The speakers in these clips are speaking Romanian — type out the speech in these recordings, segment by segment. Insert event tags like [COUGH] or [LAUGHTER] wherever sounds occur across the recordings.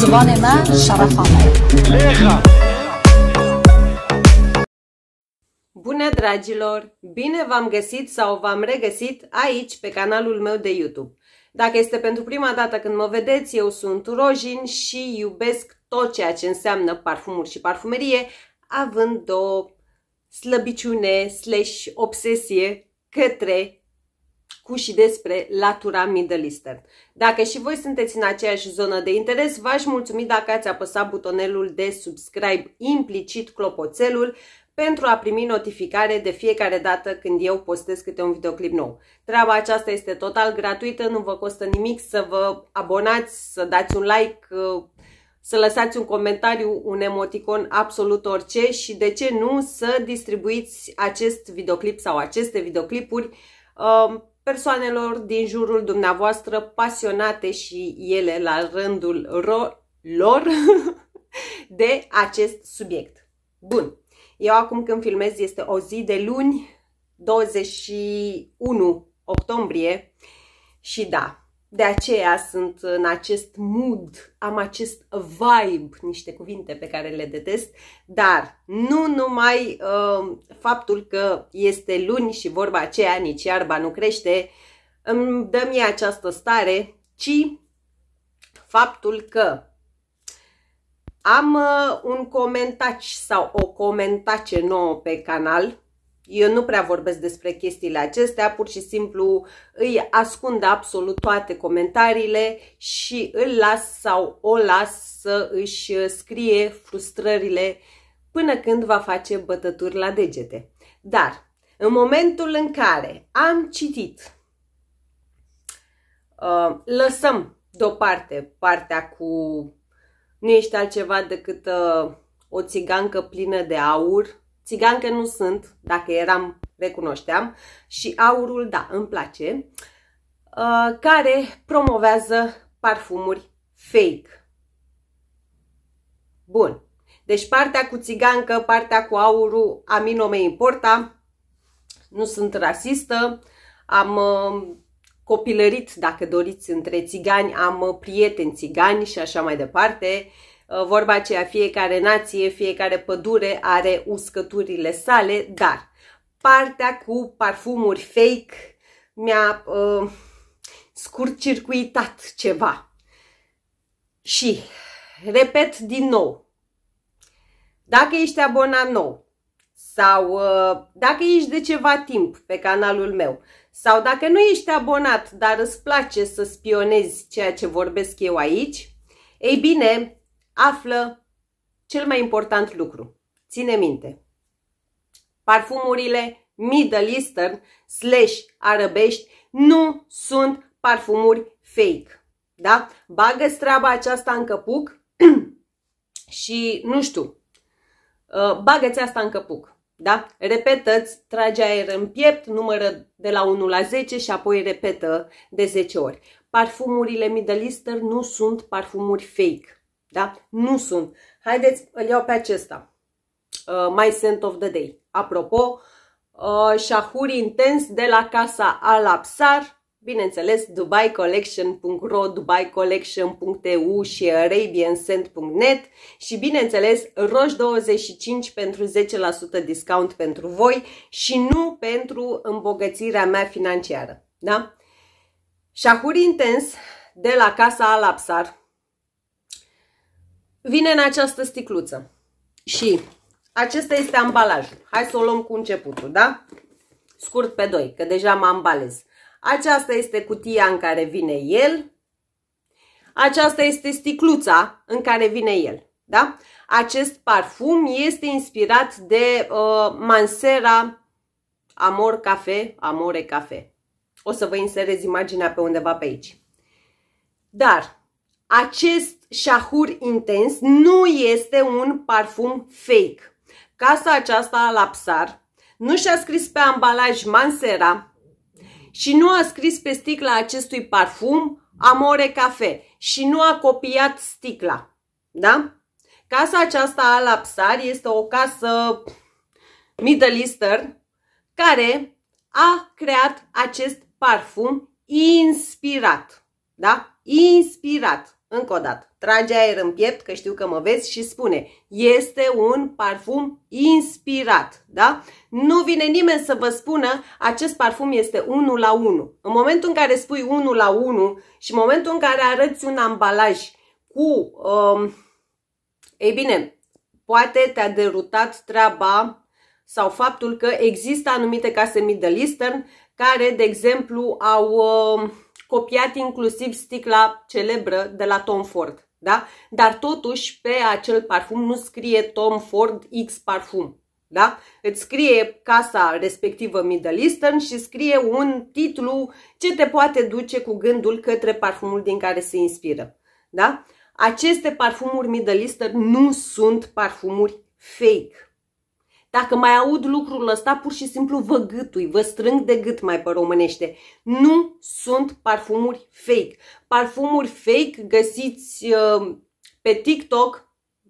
زبان من Bună dragilor! Bine v-am găsit sau v-am regăsit aici pe canalul meu de YouTube. Dacă este pentru prima dată când mă vedeți, eu sunt Rojin și iubesc tot ceea ce înseamnă parfumuri și parfumerie, având o slăbiciune slash obsesie către cu și despre latura Middle Eastern. Dacă și voi sunteți în aceeași zonă de interes, v-aș mulțumi dacă ați apăsat butonelul de subscribe implicit clopoțelul pentru a primi notificare de fiecare dată când eu postez câte un videoclip nou. Treaba aceasta este total gratuită, nu vă costă nimic să vă abonați, să dați un like, să lăsați un comentariu, un emoticon, absolut orice și de ce nu să distribuiți acest videoclip sau aceste videoclipuri um, persoanelor din jurul dumneavoastră pasionate și ele la rândul lor [LAUGHS] de acest subiect. Bun, eu acum când filmez este o zi de luni, 21 octombrie și da, de aceea sunt în acest mood, am acest vibe, niște cuvinte pe care le detest, dar nu numai uh, faptul că este luni și vorba aceea, nici iarba nu crește, îmi dă mie această stare, ci faptul că am uh, un comentaci sau o comentace nouă pe canal eu nu prea vorbesc despre chestiile acestea, pur și simplu îi ascund absolut toate comentariile și îl las sau o las să își scrie frustrările până când va face bătături la degete. Dar, în momentul în care am citit, uh, lăsăm deoparte partea cu nu ești altceva decât uh, o țigancă plină de aur, Țigancă nu sunt, dacă eram, recunoșteam. Și aurul, da, îmi place. Uh, care promovează parfumuri fake. Bun. Deci partea cu țigancă, partea cu aurul, a mine nu importa. Nu sunt rasistă. Am uh, copilărit, dacă doriți, între țigani. Am uh, prieteni țigani și așa mai departe. Uh, Uh, vorba aceea, fiecare nație, fiecare pădure are uscăturile sale, dar partea cu parfumuri fake mi-a uh, scurt-circuitat ceva. Și, repet din nou, dacă ești abonat nou sau uh, dacă ești de ceva timp pe canalul meu sau dacă nu ești abonat, dar îți place să spionezi ceea ce vorbesc eu aici, ei bine, află cel mai important lucru. Ține minte, parfumurile Middle Eastern slash arabești nu sunt parfumuri fake. Da? bagă straba aceasta în căpuc [CLEARS THROAT] și, nu știu, uh, bagă-ți asta în căpuc. Da? Repetă-ți, trage aer în piept, numără de la 1 la 10 și apoi repetă de 10 ori. Parfumurile Middle Eastern nu sunt parfumuri fake. Da? Nu sunt. Haideți, îl iau pe acesta. Uh, my scent of the day. Apropo, uh, șahuri intens de la casa Alapsar, bineînțeles, dubaicollection.ro, dubaicollection.eu și arabianscent.net și, bineînțeles, roș25 pentru 10% discount pentru voi și nu pentru îmbogățirea mea financiară. Da? Șahuri intens de la Casa Alapsar, vine în această sticluță. Și acesta este ambalajul. Hai să o luăm cu începutul, da? Scurt pe doi, că deja mă ambalez. Aceasta este cutia în care vine el. Aceasta este sticluța în care vine el. Da? Acest parfum este inspirat de uh, Mansera Amor Cafe, Amore Cafe. O să vă inserez imaginea pe undeva pe aici. Dar acest șahur intens nu este un parfum fake. Casa aceasta la Psar nu și-a scris pe ambalaj Mansera și nu a scris pe sticla acestui parfum Amore Cafe și nu a copiat sticla. Da? Casa aceasta la Psar este o casă Middle Eastern care a creat acest parfum inspirat. Da? Inspirat. Încă o dată, trage aer în piept, că știu că mă vezi, și spune, este un parfum inspirat, da? Nu vine nimeni să vă spună, acest parfum este 1 la 1. În momentul în care spui 1 la 1 și în momentul în care arăți un ambalaj cu, um, ei bine, poate te-a derutat treaba sau faptul că există anumite case Middle Eastern care, de exemplu, au... Um, copiat inclusiv sticla celebră de la Tom Ford. Da? Dar totuși pe acel parfum nu scrie Tom Ford X parfum. Da? Îți scrie casa respectivă Middle Eastern și scrie un titlu ce te poate duce cu gândul către parfumul din care se inspiră. Da? Aceste parfumuri Middle Eastern nu sunt parfumuri fake. Dacă mai aud lucrul ăsta, pur și simplu vă gâtui, vă strâng de gât mai pe românește. Nu sunt parfumuri fake. Parfumuri fake găsiți uh, pe TikTok,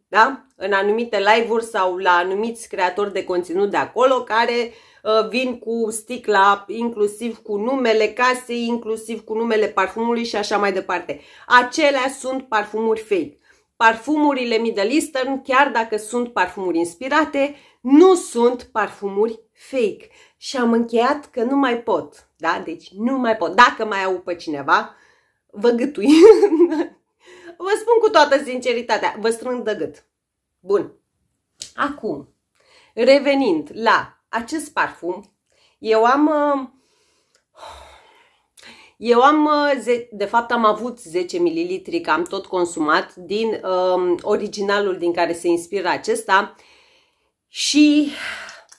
da? în anumite live-uri sau la anumiți creatori de conținut de acolo care uh, vin cu sticla inclusiv cu numele casei, inclusiv cu numele parfumului și așa mai departe. Acelea sunt parfumuri fake. Parfumurile Middle Eastern, chiar dacă sunt parfumuri inspirate, nu sunt parfumuri fake. Și am încheiat că nu mai pot. Da? Deci nu mai pot. Dacă mai au pe cineva, vă gâtui. [LAUGHS] vă spun cu toată sinceritatea, vă strâng de gât. Bun. Acum, revenind la acest parfum, eu am uh, eu am, uh, de fapt am avut 10 ml, că am tot consumat din um, originalul din care se inspiră acesta și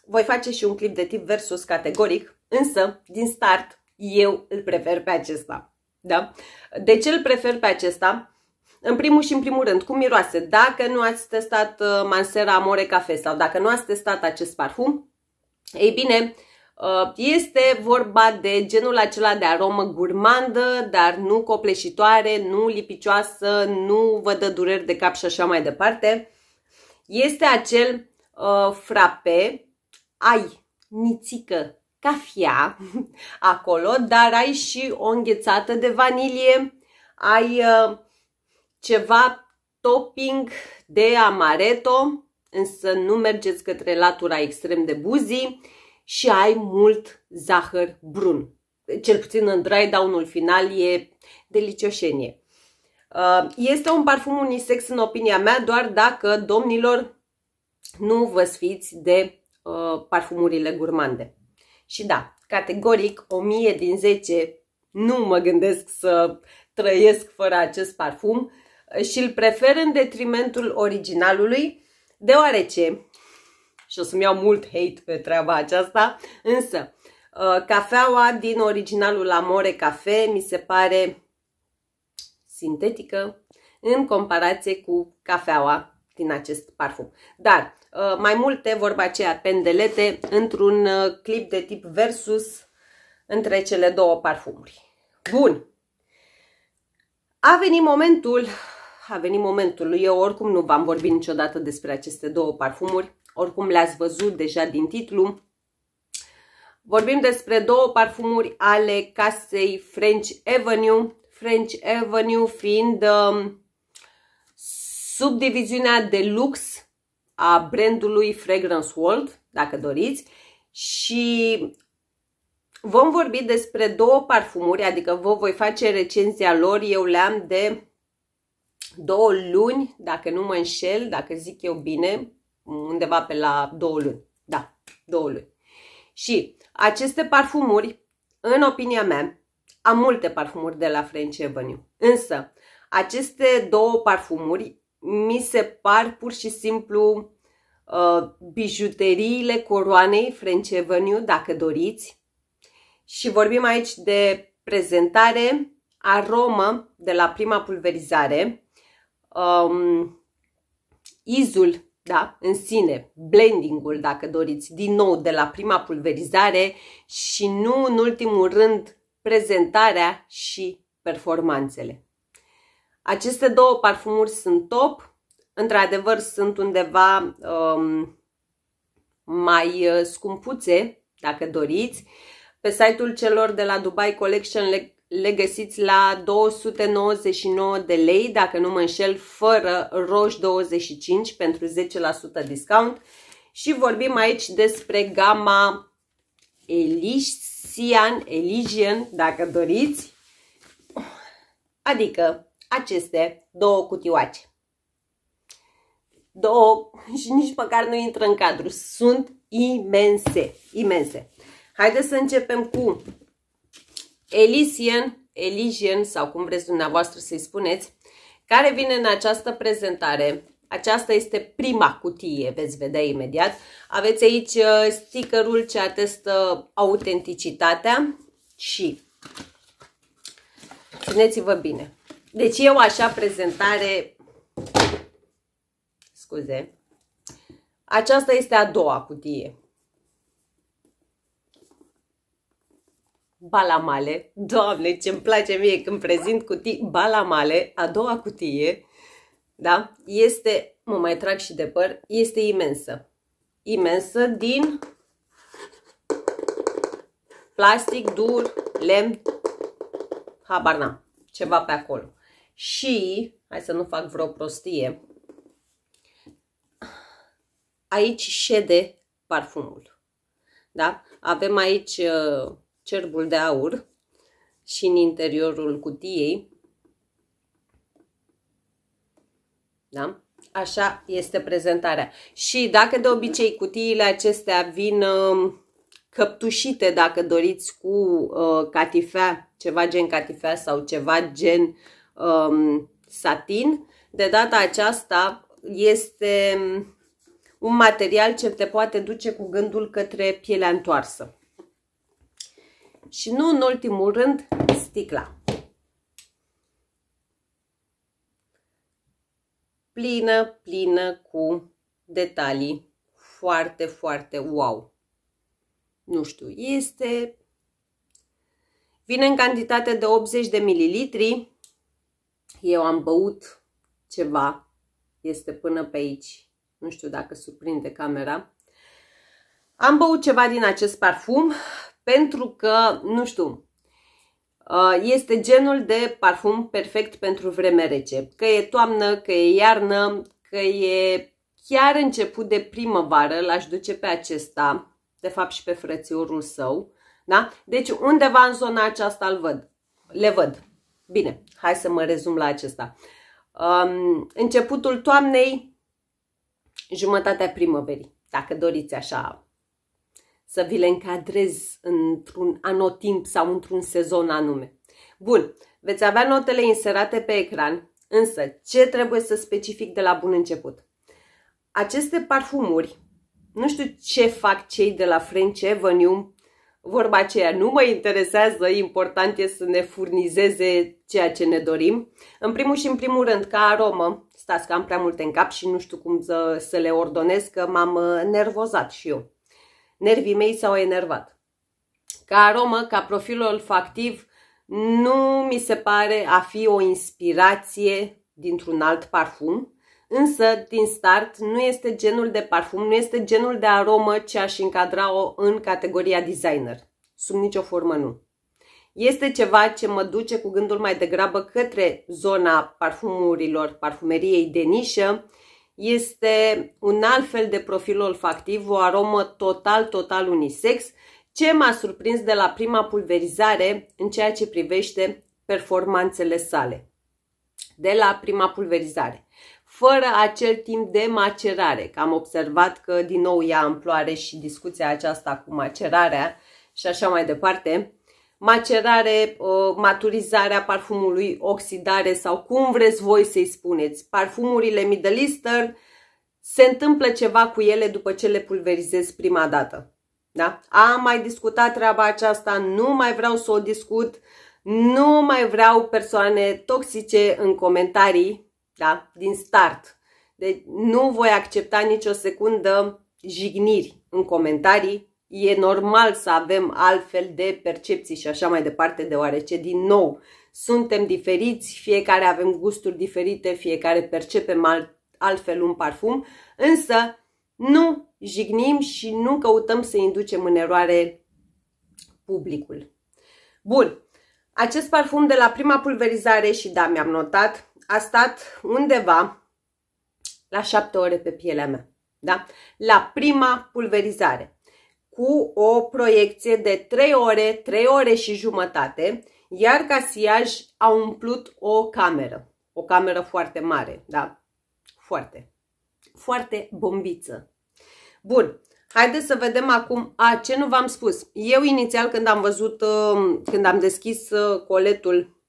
voi face și un clip de tip versus categoric, însă din start eu îl prefer pe acesta. Da? De ce îl prefer pe acesta? În primul și în primul rând, cum miroase? Dacă nu ați testat uh, Mansera Amore Cafe sau dacă nu ați testat acest parfum, ei bine, uh, Uh, este vorba de genul acela de aromă gurmandă, dar nu copleșitoare, nu lipicioasă, nu vă dă dureri de cap și așa mai departe. Este acel uh, frape, ai nițică cafea [LAUGHS] acolo, dar ai și o înghețată de vanilie, ai uh, ceva topping de amaretto, însă nu mergeți către latura extrem de buzii, și ai mult zahăr brun. Cel puțin în dry down-ul final e delicioșenie. Uh, este un parfum unisex în opinia mea, doar dacă, domnilor, nu vă sfiți de uh, parfumurile gurmande. Și da, categoric, 1000 din 10 nu mă gândesc să trăiesc fără acest parfum și îl prefer în detrimentul originalului, deoarece și o să-mi iau mult hate pe treaba aceasta, însă uh, cafeaua din originalul Amore Cafe mi se pare sintetică în comparație cu cafeaua din acest parfum. Dar uh, mai multe, vorba aceea, pendelete într-un uh, clip de tip versus între cele două parfumuri. Bun! A venit momentul, a venit momentul, eu oricum nu v-am vorbit niciodată despre aceste două parfumuri, oricum le-ați văzut deja din titlu. Vorbim despre două parfumuri ale casei French Avenue, French Avenue fiind um, subdiviziunea de lux a brandului Fragrance World, dacă doriți, și vom vorbi despre două parfumuri, adică vă voi face recenzia lor, eu le-am de două luni, dacă nu mă înșel, dacă zic eu bine, undeva pe la două luni. Da, două luni. Și aceste parfumuri, în opinia mea, am multe parfumuri de la French Avenue. Însă, aceste două parfumuri mi se par pur și simplu uh, bijuteriile coroanei French Avenue, dacă doriți. Și vorbim aici de prezentare, aromă de la prima pulverizare, um, izul da? în sine, blending-ul, dacă doriți, din nou de la prima pulverizare și nu în ultimul rând prezentarea și performanțele. Aceste două parfumuri sunt top, într-adevăr sunt undeva um, mai uh, scumpuțe, dacă doriți. Pe site-ul celor de la Dubai Collection le le găsiți la 299 de lei, dacă nu mă înșel, fără roș 25 pentru 10% discount. Și vorbim aici despre gama Elysian, Elysian, dacă doriți, adică aceste două cutioace. Două și nici măcar nu intră în cadru. Sunt imense, imense. Haideți să începem cu Elysian, Elysian sau cum vreți dumneavoastră să-i spuneți, care vine în această prezentare. Aceasta este prima cutie, veți vedea imediat. Aveți aici uh, stickerul ce atestă autenticitatea și țineți-vă bine. Deci eu așa prezentare, scuze, aceasta este a doua cutie. balamale. Doamne, ce îmi place mie când prezint cutii balamale, a doua cutie, da? Este, mă mai trag și de păr, este imensă. Imensă din plastic dur, lemn, habar n-am, ceva pe acolo. Și, hai să nu fac vreo prostie, aici șede parfumul. Da? Avem aici uh, cerbul de aur și în interiorul cutiei. Da? Așa este prezentarea. Și dacă de obicei cutiile acestea vin um, căptușite, dacă doriți, cu uh, catifea, ceva gen catifea sau ceva gen um, satin, de data aceasta este um, un material ce te poate duce cu gândul către pielea întoarsă și nu în ultimul rând sticla. Plină, plină cu detalii foarte, foarte wow. Nu știu, este... Vine în cantitate de 80 de mililitri. Eu am băut ceva. Este până pe aici. Nu știu dacă surprinde camera. Am băut ceva din acest parfum pentru că, nu știu, uh, este genul de parfum perfect pentru vreme rece. Că e toamnă, că e iarnă, că e chiar început de primăvară, l-aș duce pe acesta, de fapt și pe frățiorul său. Da? Deci undeva în zona aceasta îl văd. le văd. Bine, hai să mă rezum la acesta. Um, începutul toamnei, jumătatea primăverii, dacă doriți așa să vi le încadrez într-un anotimp sau într-un sezon anume. Bun, veți avea notele inserate pe ecran, însă ce trebuie să specific de la bun început? Aceste parfumuri, nu știu ce fac cei de la French Avenue, vorba aceea nu mă interesează, important e să ne furnizeze ceea ce ne dorim. În primul și în primul rând, ca aromă, stați că am prea multe în cap și nu știu cum să, să le ordonez, că m-am uh, nervozat și eu nervii mei s-au enervat. Ca aromă, ca profil olfactiv, nu mi se pare a fi o inspirație dintr-un alt parfum, însă din start nu este genul de parfum, nu este genul de aromă ce aș încadra-o în categoria designer. Sub nicio formă nu. Este ceva ce mă duce cu gândul mai degrabă către zona parfumurilor, parfumeriei de nișă este un alt fel de profil olfactiv, o aromă total, total unisex, ce m-a surprins de la prima pulverizare în ceea ce privește performanțele sale. De la prima pulverizare. Fără acel timp de macerare, că am observat că din nou ia amploare și discuția aceasta cu macerarea și așa mai departe, macerare, uh, maturizarea parfumului, oxidare sau cum vreți voi să-i spuneți. Parfumurile Middle Eastern se întâmplă ceva cu ele după ce le pulverizez prima dată. Da? Am mai discutat treaba aceasta, nu mai vreau să o discut, nu mai vreau persoane toxice în comentarii, da? din start. Deci nu voi accepta nicio secundă jigniri în comentarii, e normal să avem altfel de percepții și așa mai departe, deoarece, din nou, suntem diferiți, fiecare avem gusturi diferite, fiecare percepem alt, altfel un parfum, însă nu jignim și nu căutăm să inducem în eroare publicul. Bun, acest parfum de la prima pulverizare, și da, mi-am notat, a stat undeva la 7 ore pe pielea mea. Da? La prima pulverizare cu o proiecție de 3 ore, 3 ore și jumătate, iar Casiaj a umplut o cameră, o cameră foarte mare, da? Foarte, foarte bombiță. Bun, haideți să vedem acum, a, ce nu v-am spus. Eu inițial când am văzut, um, când am deschis uh, coletul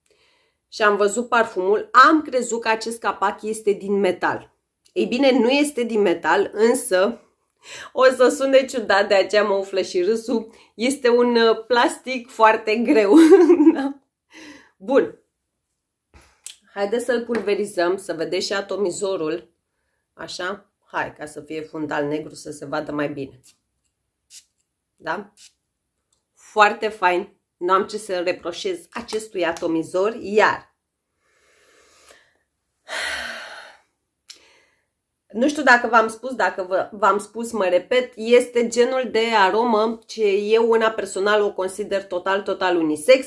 și am văzut parfumul, am crezut că acest capac este din metal. Ei bine, nu este din metal, însă o să sune ciudat, de aceea mă uflă și râsul. Este un uh, plastic foarte greu. [LAUGHS] Da. Bun. Haideți să-l pulverizăm, să vedeți și atomizorul. Așa? Hai, ca să fie fundal negru, să se vadă mai bine. Da? Foarte fain. Nu am ce să reproșez acestui atomizor. Iar nu știu dacă v-am spus, dacă v-am spus, mă repet, este genul de aromă ce eu una personal o consider total, total unisex.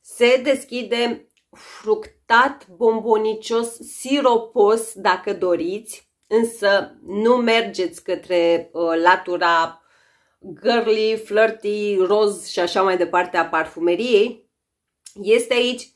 Se deschide fructat, bombonicios, siropos, dacă doriți, însă nu mergeți către uh, latura girly, flirty, roz și așa mai departe a parfumeriei. Este aici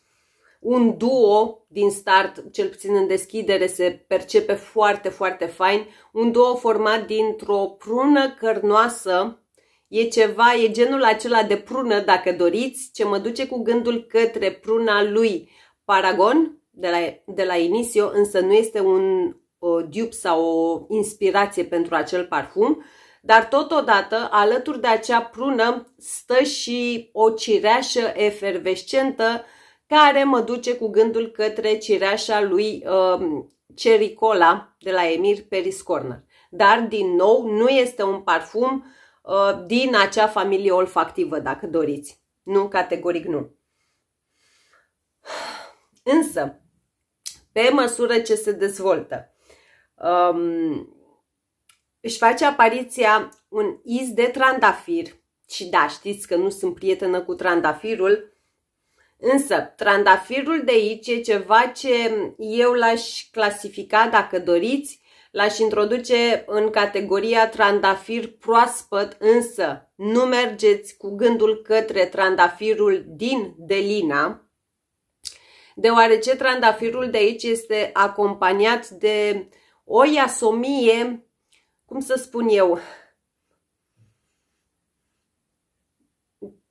un duo din start, cel puțin în deschidere, se percepe foarte, foarte fain. Un duo format dintr-o prună cărnoasă, e ceva, e genul acela de prună, dacă doriți, ce mă duce cu gândul către pruna lui Paragon, de la, de la Inisio, însă nu este un o dupe sau o inspirație pentru acel parfum, dar totodată, alături de acea prună, stă și o cireașă efervescentă, care mă duce cu gândul către cireașa lui uh, Cericola de la Emir Peris Corner. Dar, din nou, nu este un parfum uh, din acea familie olfactivă, dacă doriți. Nu, categoric nu. Însă, pe măsură ce se dezvoltă, um, își face apariția un iz de trandafir. Și da, știți că nu sunt prietenă cu trandafirul, Însă, trandafirul de aici e ceva ce eu l-aș clasifica, dacă doriți, l-aș introduce în categoria trandafir proaspăt, însă nu mergeți cu gândul către trandafirul din Delina, deoarece trandafirul de aici este acompaniat de o iasomie, cum să spun eu,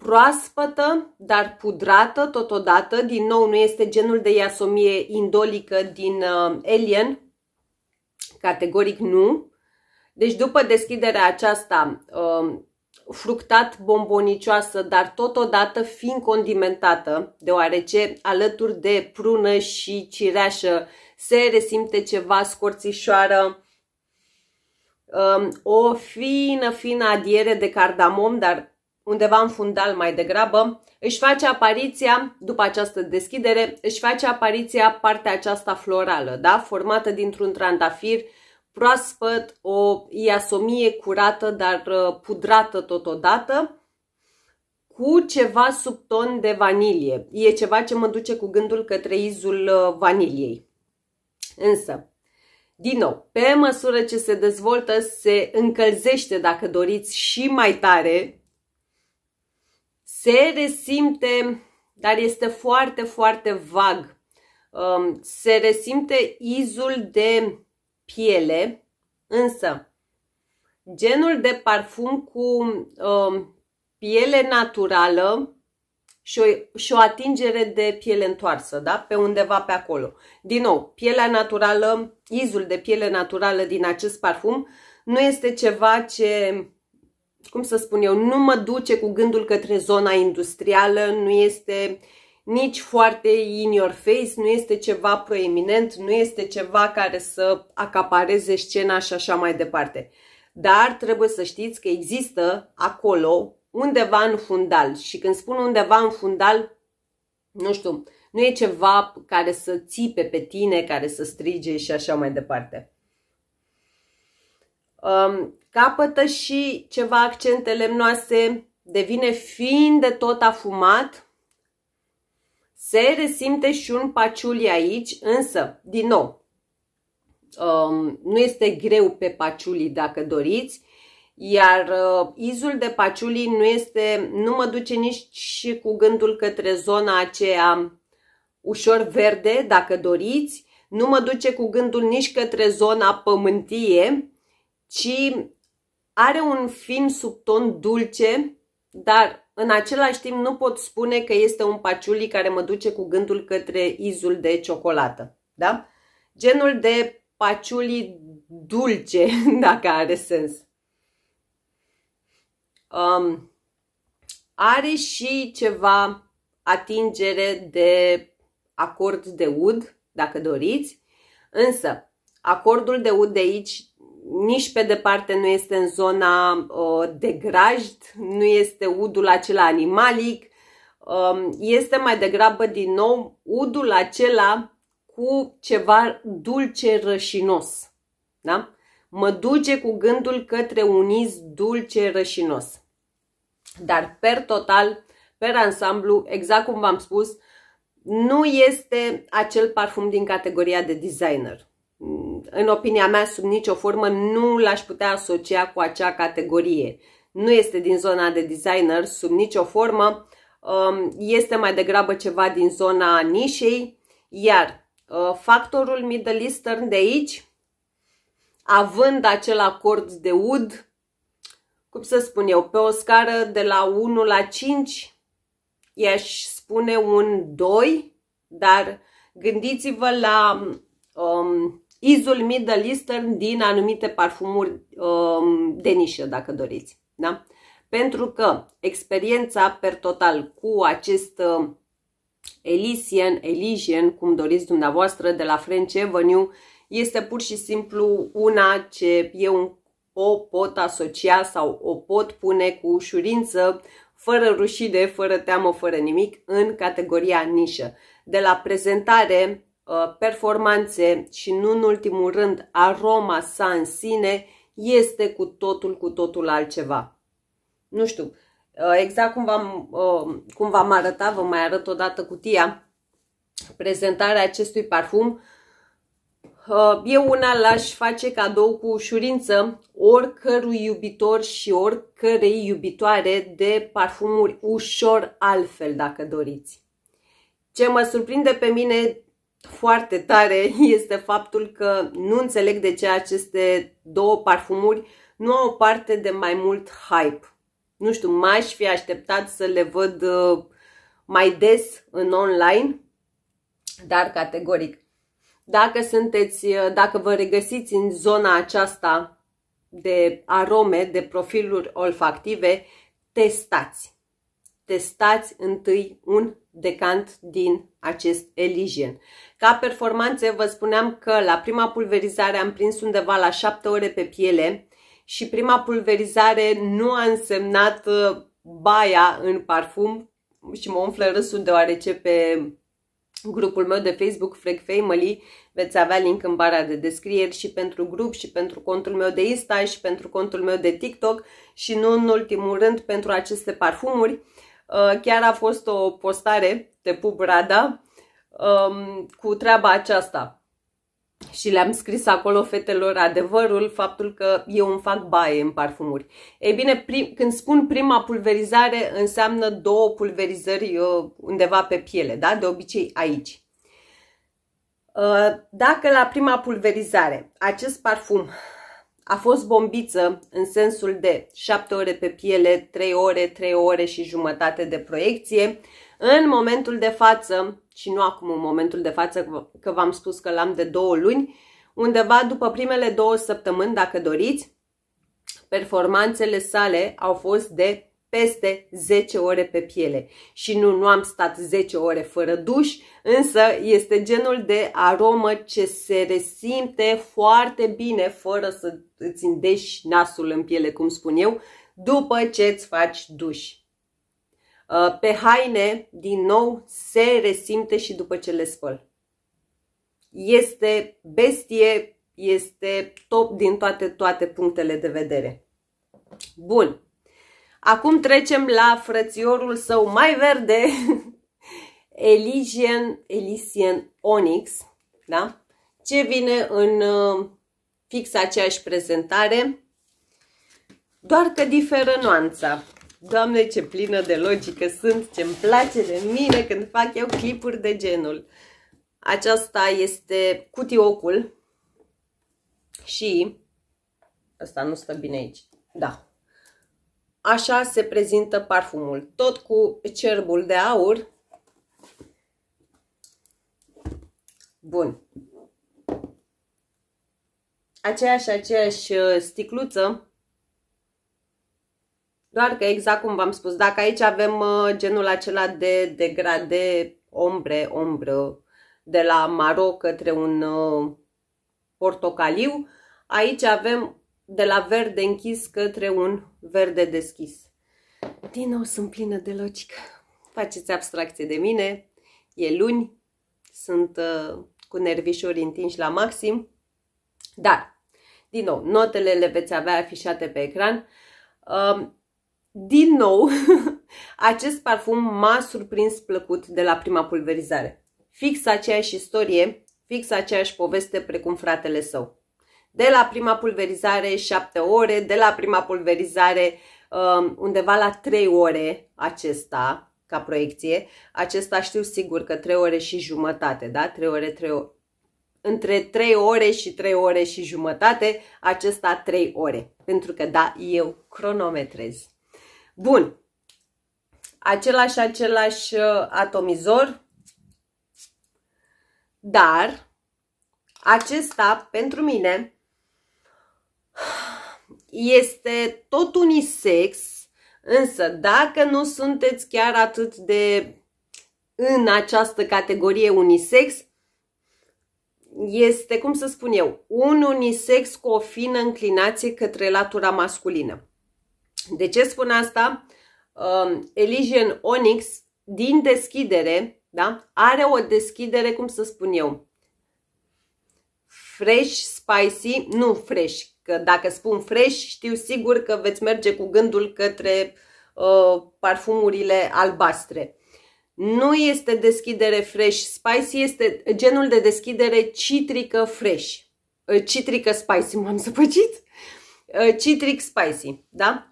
proaspătă, dar pudrată totodată. Din nou, nu este genul de iasomie indolică din uh, Alien. Categoric nu. Deci după deschiderea aceasta, uh, fructat bombonicioasă, dar totodată fiind condimentată, deoarece alături de prună și cireașă se resimte ceva scorțișoară, um, o fină, fină adiere de cardamom, dar undeva în fundal mai degrabă, își face apariția, după această deschidere, își face apariția partea aceasta florală, da? formată dintr-un trandafir proaspăt, o iasomie curată, dar uh, pudrată totodată, cu ceva subton de vanilie. E ceva ce mă duce cu gândul către izul uh, vaniliei. Însă, din nou, pe măsură ce se dezvoltă, se încălzește, dacă doriți, și mai tare se resimte, dar este foarte, foarte vag. Um, se resimte izul de piele, însă genul de parfum cu um, piele naturală și o, și o atingere de piele întoarsă, da? pe undeva pe acolo. Din nou, pielea naturală, izul de piele naturală din acest parfum nu este ceva ce cum să spun eu, nu mă duce cu gândul către zona industrială, nu este nici foarte in your face, nu este ceva proeminent, nu este ceva care să acapareze scena și așa mai departe. Dar trebuie să știți că există acolo undeva în fundal și când spun undeva în fundal, nu știu, nu e ceva care să țipe pe tine, care să strige și așa mai departe. Um, capătă și ceva accente lemnoase, devine fiind de tot afumat, se resimte și un paciuli aici, însă, din nou, um, nu este greu pe paciuli dacă doriți, iar uh, izul de paciuli nu este, nu mă duce nici cu gândul către zona aceea ușor verde, dacă doriți, nu mă duce cu gândul nici către zona pământie, ci are un fin subton dulce, dar în același timp nu pot spune că este un paciuli care mă duce cu gândul către izul de ciocolată. Da? Genul de paciuli dulce, [LAUGHS] dacă are sens. Um, are și ceva atingere de acord de ud, dacă doriți, însă acordul de ud de aici nici pe departe nu este în zona uh, de grajd, nu este udul acela animalic, um, este mai degrabă din nou udul acela cu ceva dulce rășinos. Da? Mă duce cu gândul către un iz dulce rășinos. Dar per total, per ansamblu, exact cum v-am spus, nu este acel parfum din categoria de designer în opinia mea, sub nicio formă, nu l-aș putea asocia cu acea categorie. Nu este din zona de designer, sub nicio formă, um, este mai degrabă ceva din zona nișei, iar uh, factorul Middle Eastern de aici, având acel acord de ud, cum să spun eu, pe o scară de la 1 la 5, i-aș spune un 2, dar gândiți-vă la um, izul Middle Eastern din anumite parfumuri um, de nișă, dacă doriți. Da? Pentru că experiența per total cu acest uh, Elysian, Elysian, cum doriți dumneavoastră, de la French Avenue, este pur și simplu una ce eu o pot asocia sau o pot pune cu ușurință, fără rușine, fără teamă, fără nimic, în categoria nișă. De la prezentare Uh, performanțe și nu în ultimul rând aroma sa în sine este cu totul, cu totul altceva. Nu știu, uh, exact cum v-am, uh, v-am arătat, vă mai arăt odată cutia, prezentarea acestui parfum. Eu una l-aș face cadou cu ușurință oricărui iubitor și oricărei iubitoare de parfumuri ușor altfel, dacă doriți. Ce mă surprinde pe mine foarte tare [LAUGHS] este faptul că nu înțeleg de ce aceste două parfumuri nu au parte de mai mult hype. Nu știu, m-aș fi așteptat să le văd uh, mai des în online, dar categoric. Dacă sunteți, uh, dacă vă regăsiți în zona aceasta de arome, de profiluri olfactive, testați. Testați întâi un decant din acest Elysian. Ca performanțe vă spuneam că la prima pulverizare am prins undeva la 7 ore pe piele și prima pulverizare nu a însemnat uh, baia în parfum și mă umflă râsul deoarece pe grupul meu de Facebook Frag Family veți avea link în bara de descrieri și pentru grup și pentru contul meu de Insta și pentru contul meu de TikTok și nu în ultimul rând pentru aceste parfumuri Uh, chiar a fost o postare, te pup Rada, um, cu treaba aceasta. Și le-am scris acolo fetelor adevărul, faptul că eu îmi fac baie în parfumuri. Ei bine, prim, când spun prima pulverizare, înseamnă două pulverizări uh, undeva pe piele, da? de obicei aici. Uh, dacă la prima pulverizare acest parfum a fost bombiță în sensul de 7 ore pe piele, 3 ore, 3 ore și jumătate de proiecție. În momentul de față, și nu acum în momentul de față, că v-am spus că l-am de două luni, undeva după primele două săptămâni, dacă doriți, performanțele sale au fost de peste 10 ore pe piele. Și nu, nu am stat 10 ore fără duș, însă este genul de aromă ce se resimte foarte bine fără să îți îndești nasul în piele, cum spun eu, după ce îți faci duș. Uh, pe haine, din nou, se resimte și după ce le spăl. Este bestie, este top din toate, toate punctele de vedere. Bun, Acum trecem la frățiorul său mai verde, [LAUGHS] Elysian, Elysian Onyx, da? ce vine în uh, fix aceeași prezentare, doar că diferă nuanța. Doamne, ce plină de logică sunt, ce-mi place de mine când fac eu clipuri de genul. Aceasta este cutiocul și... Asta nu stă bine aici. Da, Așa se prezintă parfumul, tot cu cerbul de aur. Bun. Aceeași, aceeași uh, sticluță, doar că exact cum v-am spus, dacă aici avem uh, genul acela de degrade ombre, ombră, de la maro către un uh, portocaliu, aici avem de la verde închis către un verde deschis. Din nou sunt plină de logică. Faceți abstracție de mine, e luni, sunt uh, cu nervișori întinși la maxim, dar, din nou, notele le veți avea afișate pe ecran. Uh, din nou, [LAUGHS] acest parfum m-a surprins plăcut de la prima pulverizare. Fix aceeași istorie, fix aceeași poveste precum fratele său de la prima pulverizare 7 ore, de la prima pulverizare um, undeva la 3 ore acesta, ca proiecție. Acesta știu sigur că 3 ore și jumătate, da? 3 ore, 3 ore. Între 3 ore și 3 ore și jumătate, acesta 3 ore. Pentru că, da, eu cronometrez. Bun. Același, același uh, atomizor, dar acesta, pentru mine, este tot unisex, însă dacă nu sunteți chiar atât de în această categorie unisex, este, cum să spun eu, un unisex cu o fină înclinație către latura masculină. De ce spun asta? Um, Elysian Onyx, din deschidere, da? are o deschidere, cum să spun eu, fresh, spicy, nu fresh, Că dacă spun fresh, știu sigur că veți merge cu gândul către uh, parfumurile albastre. Nu este deschidere fresh spicy, este genul de deschidere citrică fresh. Uh, citrică spicy, m-am săpăcit? Uh, citric spicy, da?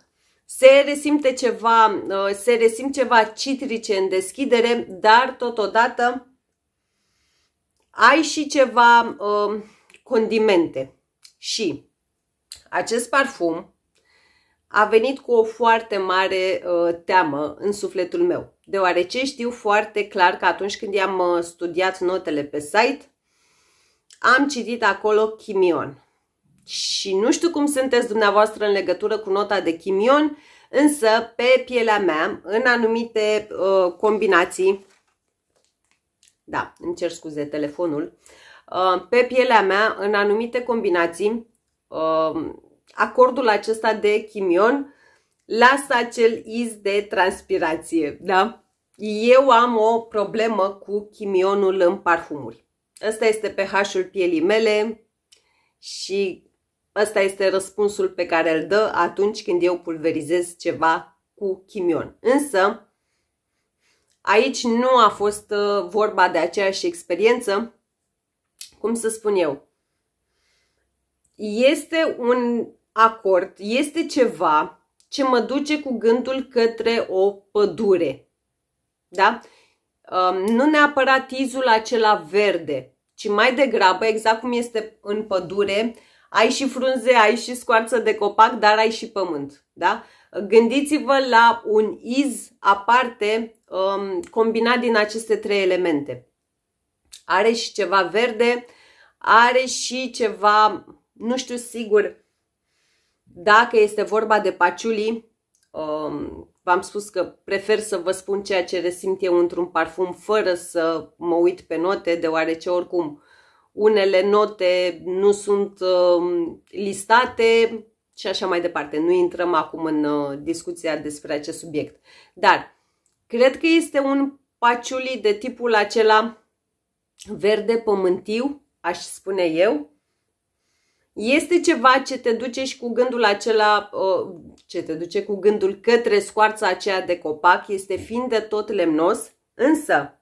se resimte ceva, uh, se resimte ceva citrice în deschidere, dar totodată ai și ceva condimente. Și acest parfum a venit cu o foarte mare uh, teamă în sufletul meu, deoarece știu foarte clar că atunci când i-am uh, studiat notele pe site, am citit acolo chimion. Și nu știu cum sunteți dumneavoastră în legătură cu nota de chimion, însă pe pielea mea, în anumite uh, combinații, da, îmi cer scuze telefonul, uh, pe pielea mea, în anumite combinații, Um, acordul acesta de chimion lasă acel iz de transpirație, da? Eu am o problemă cu chimionul în parfumuri. Ăsta este pH-ul pielii mele și ăsta este răspunsul pe care îl dă atunci când eu pulverizez ceva cu chimion. Însă, aici nu a fost uh, vorba de aceeași experiență, cum să spun eu, este un acord, este ceva ce mă duce cu gândul către o pădure. Da? Um, nu neapărat tizul acela verde, ci mai degrabă, exact cum este în pădure, ai și frunze, ai și scoarță de copac, dar ai și pământ. Da? Gândiți-vă la un iz aparte um, combinat din aceste trei elemente. Are și ceva verde, are și ceva nu știu sigur dacă este vorba de paciuli. Um, v-am spus că prefer să vă spun ceea ce resimt eu într-un parfum fără să mă uit pe note, deoarece oricum unele note nu sunt um, listate și așa mai departe. Nu intrăm acum în uh, discuția despre acest subiect. Dar cred că este un paciuli de tipul acela verde pământiu, aș spune eu, este ceva ce te duce și cu gândul acela, ce te duce cu gândul către scoarța aceea de copac, este fiind de tot lemnos, însă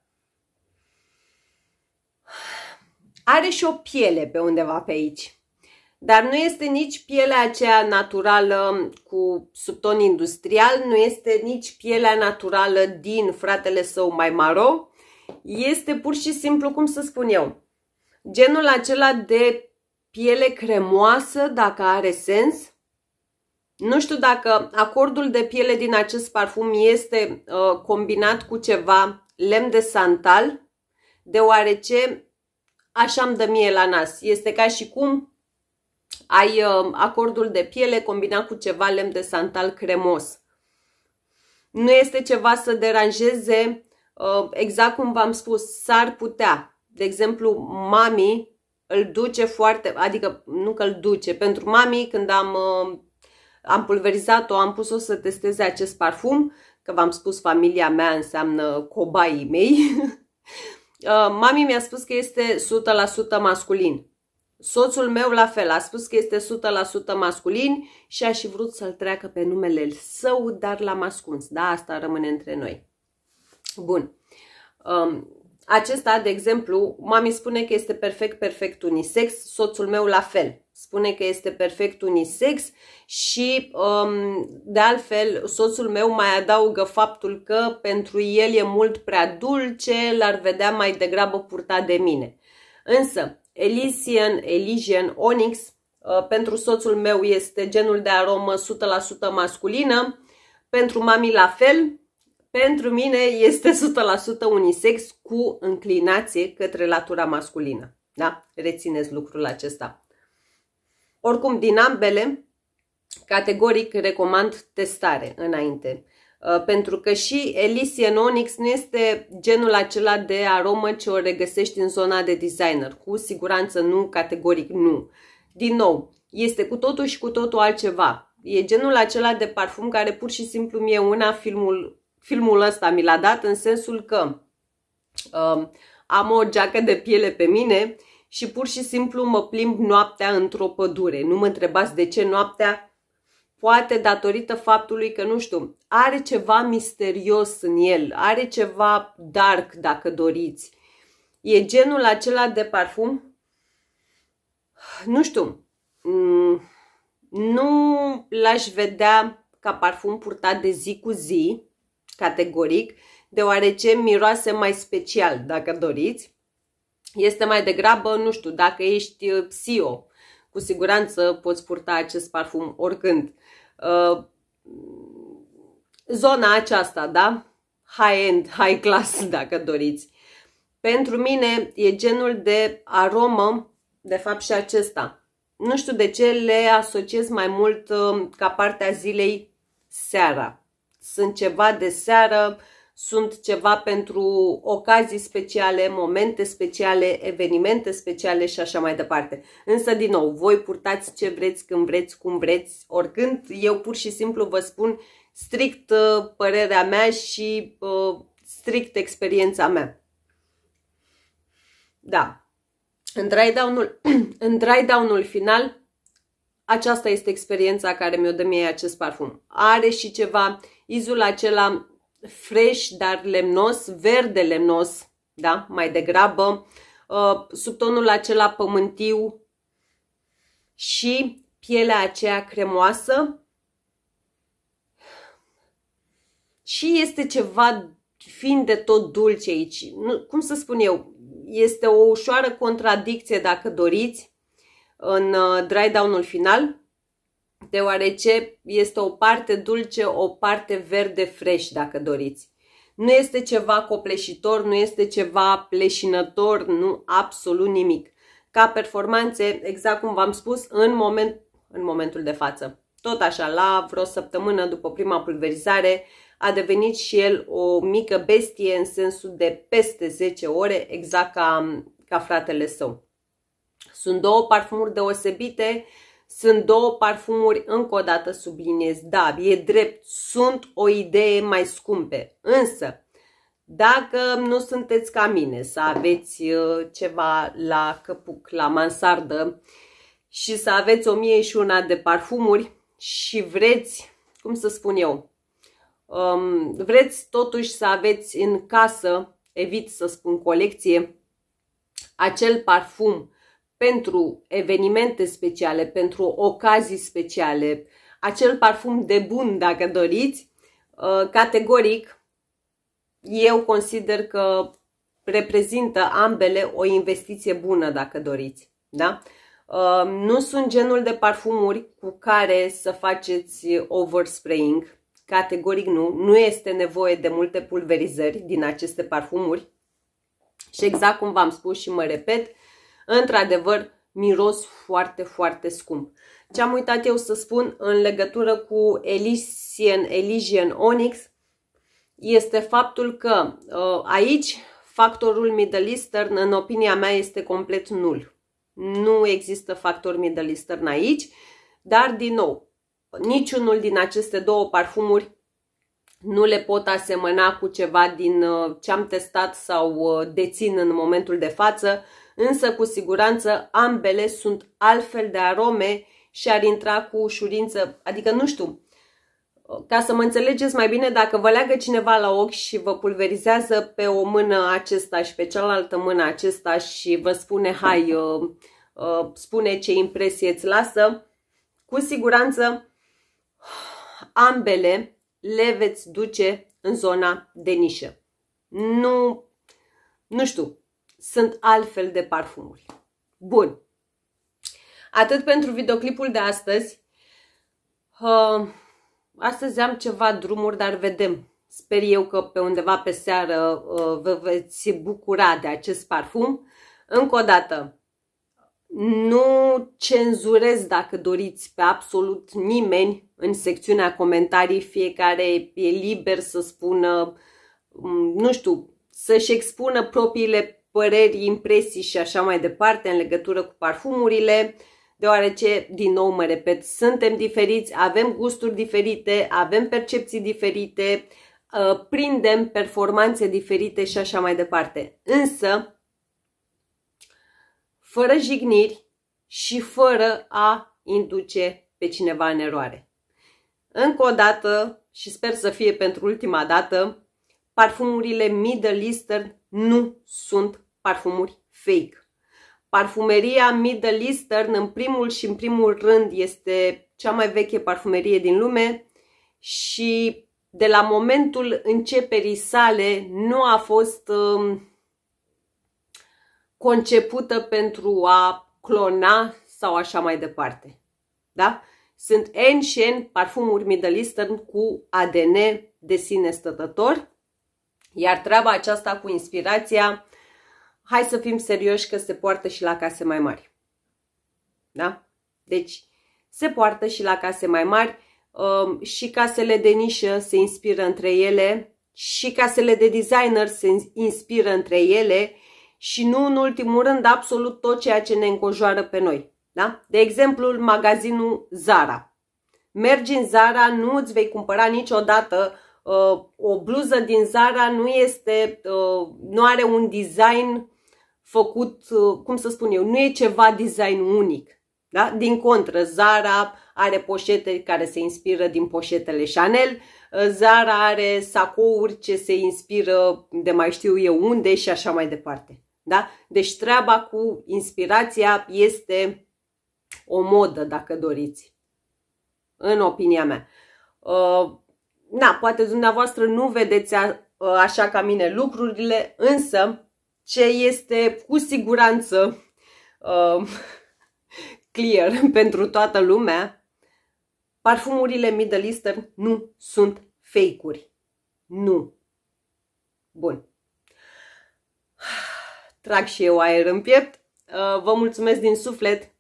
are și o piele pe undeva pe aici. Dar nu este nici pielea aceea naturală cu subton industrial, nu este nici pielea naturală din fratele său mai maro, este pur și simplu, cum să spun eu, genul acela de piele cremoasă, dacă are sens. Nu știu dacă acordul de piele din acest parfum este uh, combinat cu ceva lemn de santal, deoarece așa îmi dă mie la nas. Este ca și cum ai uh, acordul de piele combinat cu ceva lemn de santal cremos. Nu este ceva să deranjeze, uh, exact cum v-am spus, s-ar putea. De exemplu, mami îl duce foarte, adică nu că îl duce, pentru mami când am, uh, am pulverizat-o, am pus-o să testeze acest parfum, că v-am spus familia mea înseamnă cobaii mei, [LAUGHS] uh, mami mi-a spus că este 100% masculin. Soțul meu la fel a spus că este 100% masculin și a și vrut să-l treacă pe numele său, dar l-am ascuns. Da, asta rămâne între noi. Bun. Um, acesta, de exemplu, mami spune că este perfect, perfect unisex, soțul meu la fel. Spune că este perfect unisex și, um, de altfel, soțul meu mai adaugă faptul că pentru el e mult prea dulce, l-ar vedea mai degrabă purtat de mine. Însă, Elysian, Elysian Onyx, uh, pentru soțul meu este genul de aromă 100% masculină, pentru mami la fel, pentru mine este 100% unisex cu înclinație către latura masculină. Da? Rețineți lucrul acesta. Oricum, din ambele, categoric recomand testare înainte. Uh, pentru că și Elysian Onyx nu este genul acela de aromă ce o regăsești în zona de designer. Cu siguranță nu, categoric nu. Din nou, este cu totul și cu totul altceva. E genul acela de parfum care pur și simplu mie una filmul filmul ăsta mi l-a dat în sensul că um, am o geacă de piele pe mine și pur și simplu mă plimb noaptea într-o pădure. Nu mă întrebați de ce noaptea, poate datorită faptului că, nu știu, are ceva misterios în el, are ceva dark, dacă doriți. E genul acela de parfum, nu știu, mm, nu l-aș vedea ca parfum purtat de zi cu zi, categoric, deoarece miroase mai special, dacă doriți. Este mai degrabă, nu știu, dacă ești uh, psio, cu siguranță poți purta acest parfum oricând. Uh, zona aceasta, da? High-end, high class, [LAUGHS] dacă doriți. Pentru mine e genul de aromă, de fapt și acesta. Nu știu de ce le asociez mai mult uh, ca partea zilei seara sunt ceva de seară, sunt ceva pentru ocazii speciale, momente speciale, evenimente speciale și așa mai departe. Însă, din nou, voi purtați ce vreți, când vreți, cum vreți, oricând. Eu pur și simplu vă spun strict uh, părerea mea și uh, strict experiența mea. Da. În dry down-ul, [CLEARS THROAT] în dry final, aceasta este experiența care mi-o dă mie acest parfum. Are și ceva uh, izul acela fresh, dar lemnos, verde lemnos, da, mai degrabă, uh, tonul acela pământiu și pielea aceea cremoasă. Și este ceva fiind de tot dulce aici. Nu, cum să spun eu, este o ușoară contradicție dacă doriți în uh, dry down-ul final, deoarece este o parte dulce, o parte verde fresh, dacă doriți. Nu este ceva copleșitor, nu este ceva pleșinător, nu absolut nimic. Ca performanțe, exact cum v-am spus, în, moment, în momentul de față. Tot așa, la vreo săptămână după prima pulverizare, a devenit și el o mică bestie în sensul de peste 10 ore, exact ca, ca fratele său. Sunt două parfumuri deosebite, sunt două parfumuri, încă o dată subliniez, da, e drept, sunt o idee mai scumpe, însă dacă nu sunteți ca mine să aveți uh, ceva la căpuc, la mansardă și să aveți o mie și una de parfumuri și vreți, cum să spun eu, um, vreți totuși să aveți în casă, evit să spun colecție, acel parfum pentru evenimente speciale, pentru ocazii speciale, acel parfum de bun, dacă doriți, uh, categoric, eu consider că reprezintă ambele o investiție bună, dacă doriți. Da? Uh, nu sunt genul de parfumuri cu care să faceți overspraying, categoric nu. Nu este nevoie de multe pulverizări din aceste parfumuri. Și exact cum v-am spus și mă repet, uh, într-adevăr, miros foarte, foarte scump. Ce am uitat eu să spun în legătură cu Elysian, Elysian Onyx este faptul că uh, aici factorul Middle Eastern, în opinia mea, este complet nul. Nu există factor Middle Eastern aici, dar, din nou, niciunul din aceste două parfumuri nu le pot asemăna cu ceva din uh, ce am testat sau uh, dețin în momentul de față, însă cu siguranță ambele sunt altfel de arome și ar intra cu ușurință, adică nu știu, ca să mă înțelegeți mai bine, dacă vă leagă cineva la ochi și vă pulverizează pe o mână acesta și pe cealaltă mână acesta și vă spune, hai, uh, uh, spune ce impresie îți lasă, cu siguranță ambele le veți duce în zona de nișă. Nu, nu știu, sunt altfel de parfumuri. Bun. Atât pentru videoclipul de astăzi. Uh, astăzi am ceva drumuri, dar vedem. Sper eu că pe undeva pe seară uh, vă veți bucura de acest parfum. Încă o dată, nu cenzurez dacă doriți pe absolut nimeni în secțiunea comentarii, fiecare e liber să spună, mm, nu știu, să-și expună propriile păreri, impresii și așa mai departe în legătură cu parfumurile, deoarece, din nou mă repet, suntem diferiți, avem gusturi diferite, avem percepții diferite, ă, prindem performanțe diferite și așa mai departe. Însă, fără jigniri și fără a induce pe cineva în eroare. Încă o dată, și sper să fie pentru ultima dată, parfumurile Middle Eastern nu sunt parfumuri fake. Parfumeria Middle Eastern, în primul și în primul rând, este cea mai veche parfumerie din lume și de la momentul începerii sale nu a fost um, concepută pentru a clona sau așa mai departe. Da? Sunt N și N parfumuri Middle Eastern cu ADN de sine stătător, iar treaba aceasta cu inspirația hai să fim serioși că se poartă și la case mai mari. Da? Deci, se poartă și la case mai mari um, și casele de nișă se inspiră între ele și casele de designer se inspiră între ele și nu în ultimul rând absolut tot ceea ce ne încojoară pe noi. Da? De exemplu, magazinul Zara. Mergi în Zara, nu îți vei cumpăra niciodată uh, o bluză din Zara, nu, este, uh, nu are un design făcut, uh, cum să spun eu, nu e ceva design unic. Da? Din contră, Zara are poșete care se inspiră din poșetele Chanel, uh, Zara are sacouri ce se inspiră de mai știu eu unde și așa mai departe. Da? Deci treaba cu inspirația este o modă, dacă doriți, în opinia mea. Uh, na, poate dumneavoastră nu vedeți așa ca mine lucrurile, însă ce este cu siguranță uh, [LAUGHS] clear [LAUGHS] pentru toată lumea, parfumurile Middle Eastern nu sunt fake-uri. Nu. Bun. [SIGHS] Trag și eu aer în piept. Uh, vă mulțumesc din suflet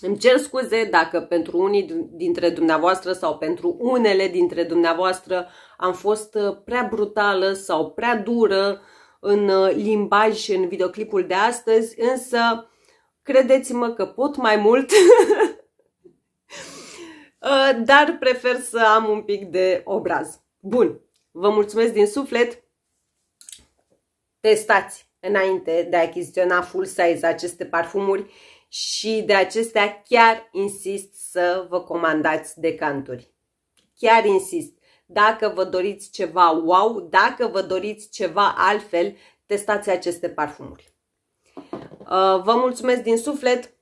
îmi cer scuze dacă pentru unii dintre dumneavoastră sau pentru unele dintre dumneavoastră am fost uh, prea brutală sau prea dură în uh, limbaj în videoclipul de astăzi, însă credeți-mă că pot mai mult, [LAUGHS] uh, dar prefer să am un pic de obraz. Bun, vă mulțumesc din suflet, testați înainte de a achiziționa full size aceste parfumuri și de acestea chiar insist să vă comandați decanturi. Chiar insist. Dacă vă doriți ceva wow, dacă vă doriți ceva altfel, testați aceste parfumuri. Uh, vă mulțumesc din suflet,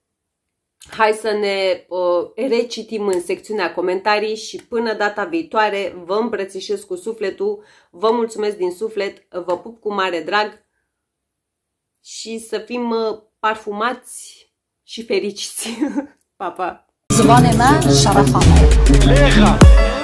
hai să ne uh, recitim în secțiunea comentarii și până data viitoare vă îmbrățișez cu sufletul, vă mulțumesc din suflet, vă pup cu mare drag și să fim uh, parfumați și fericiți. [LAUGHS] pa, pa! زبان من